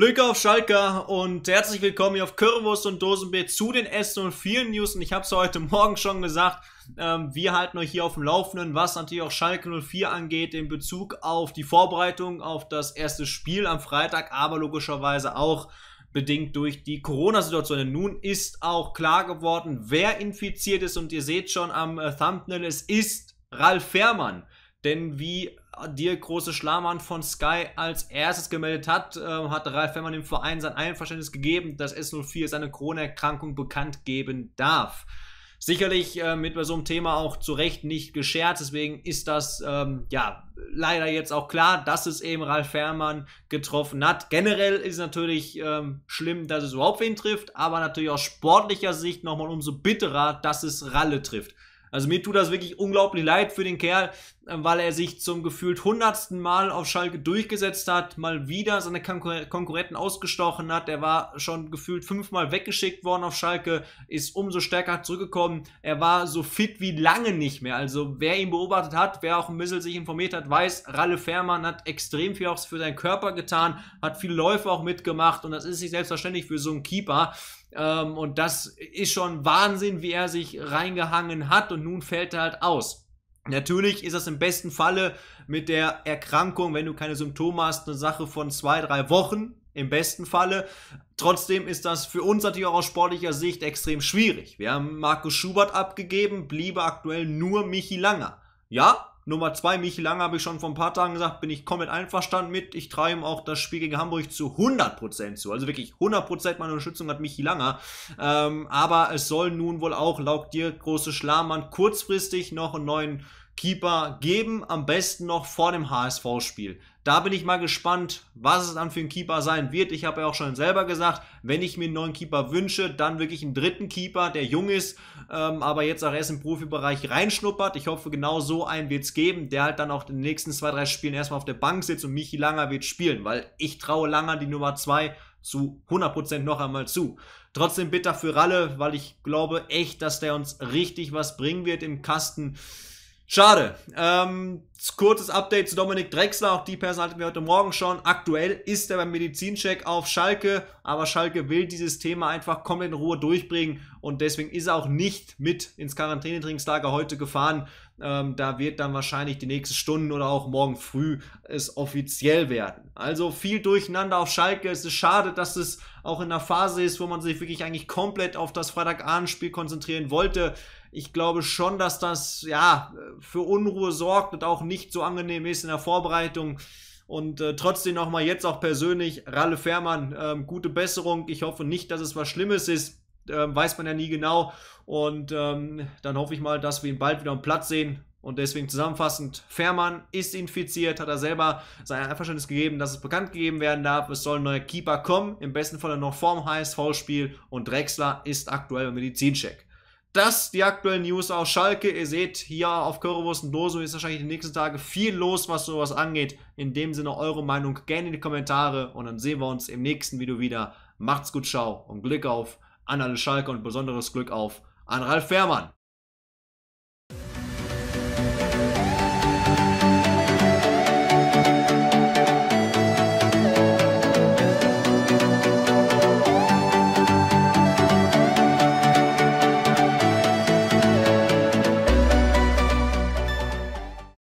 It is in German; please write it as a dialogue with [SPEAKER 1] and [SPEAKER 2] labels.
[SPEAKER 1] Glück auf Schalke und herzlich willkommen hier auf Curvus und Dosenbeet zu den S04 News. Und ich habe es heute Morgen schon gesagt, ähm, wir halten euch hier auf dem Laufenden, was natürlich auch Schalke 04 angeht in Bezug auf die Vorbereitung auf das erste Spiel am Freitag, aber logischerweise auch bedingt durch die Corona-Situation. Denn Nun ist auch klar geworden, wer infiziert ist und ihr seht schon am äh, Thumbnail, es ist Ralf Fährmann. Denn wie dir große Schlamann von Sky als erstes gemeldet hat, äh, hat Ralf Fährmann dem Verein sein Einverständnis gegeben, dass S04 seine Corona-Erkrankung bekannt geben darf. Sicherlich äh, mit bei so einem Thema auch zu Recht nicht geschert, deswegen ist das ähm, ja leider jetzt auch klar, dass es eben Ralf Fährmann getroffen hat. Generell ist es natürlich ähm, schlimm, dass es überhaupt wen trifft, aber natürlich aus sportlicher Sicht nochmal umso bitterer, dass es Ralle trifft. Also mir tut das wirklich unglaublich leid für den Kerl, äh, weil er sich zum gefühlt hundertsten Mal auf Schalke durchgesetzt hat, mal wieder seine Konkurrenten ausgestochen hat. Er war schon gefühlt fünfmal weggeschickt worden auf Schalke, ist umso stärker zurückgekommen. Er war so fit wie lange nicht mehr. Also wer ihn beobachtet hat, wer auch ein bisschen sich informiert hat, weiß, Ralle Fährmann hat extrem viel auch für seinen Körper getan, hat viele Läufe auch mitgemacht und das ist nicht selbstverständlich für so einen Keeper. Ähm, und das ist schon Wahnsinn, wie er sich reingehangen hat und nun fällt er halt aus. Natürlich ist das im besten Falle mit der Erkrankung, wenn du keine Symptome hast, eine Sache von zwei, drei Wochen. Im besten Falle. Trotzdem ist das für uns natürlich auch aus sportlicher Sicht extrem schwierig. Wir haben Markus Schubert abgegeben, bliebe aktuell nur Michi Langer. Ja, Nummer 2, Michi Lange habe ich schon vor ein paar Tagen gesagt, bin ich komplett einverstanden mit. Ich traue ihm auch das Spiel gegen Hamburg zu 100% zu. Also wirklich 100% meine Unterstützung hat Michi Lange. Ähm, aber es soll nun wohl auch laut dir, große Schlamann, kurzfristig noch einen neuen Keeper geben, am besten noch vor dem HSV-Spiel. Da bin ich mal gespannt, was es dann für ein Keeper sein wird. Ich habe ja auch schon selber gesagt, wenn ich mir einen neuen Keeper wünsche, dann wirklich einen dritten Keeper, der jung ist, ähm, aber jetzt auch erst im Profibereich reinschnuppert. Ich hoffe, genau so einen wird es geben, der halt dann auch in den nächsten zwei, drei Spielen erstmal auf der Bank sitzt und Michi Langer wird spielen, weil ich traue Langer die Nummer zwei zu 100% noch einmal zu. Trotzdem bitter für Ralle, weil ich glaube echt, dass der uns richtig was bringen wird im Kasten. Schade. Ähm, kurzes Update zu Dominik Drexler. Auch die Person hatten wir heute Morgen schon. Aktuell ist er beim Medizincheck auf Schalke, aber Schalke will dieses Thema einfach komplett in Ruhe durchbringen und deswegen ist er auch nicht mit ins Quarantänetrainingslager heute gefahren, ähm, da wird dann wahrscheinlich die nächsten Stunden oder auch morgen früh es offiziell werden. Also viel Durcheinander auf Schalke. Es ist schade, dass es auch in einer Phase ist, wo man sich wirklich eigentlich komplett auf das Freitagabendspiel konzentrieren wollte. Ich glaube schon, dass das ja für Unruhe sorgt und auch nicht so angenehm ist in der Vorbereitung. Und äh, trotzdem nochmal jetzt auch persönlich, Ralle Fährmann, äh, gute Besserung. Ich hoffe nicht, dass es was Schlimmes ist ähm, weiß man ja nie genau. Und ähm, dann hoffe ich mal, dass wir ihn bald wieder am Platz sehen. Und deswegen zusammenfassend, Fährmann ist infiziert, hat er selber sein Einverständnis gegeben, dass es bekannt gegeben werden darf. Es soll ein neuer Keeper kommen, im besten Fall noch vorm HSV-Spiel. Und Drexler ist aktuell im Medizincheck. Das die aktuellen News aus Schalke. Ihr seht, hier auf Currywurst und Doso ist wahrscheinlich in den nächsten Tagen viel los, was sowas angeht. In dem Sinne eure Meinung gerne in die Kommentare und dann sehen wir uns im nächsten Video wieder. Macht's gut, ciao und Glück auf an alle Schalke und besonderes Glück auf an Ralf Fährmann.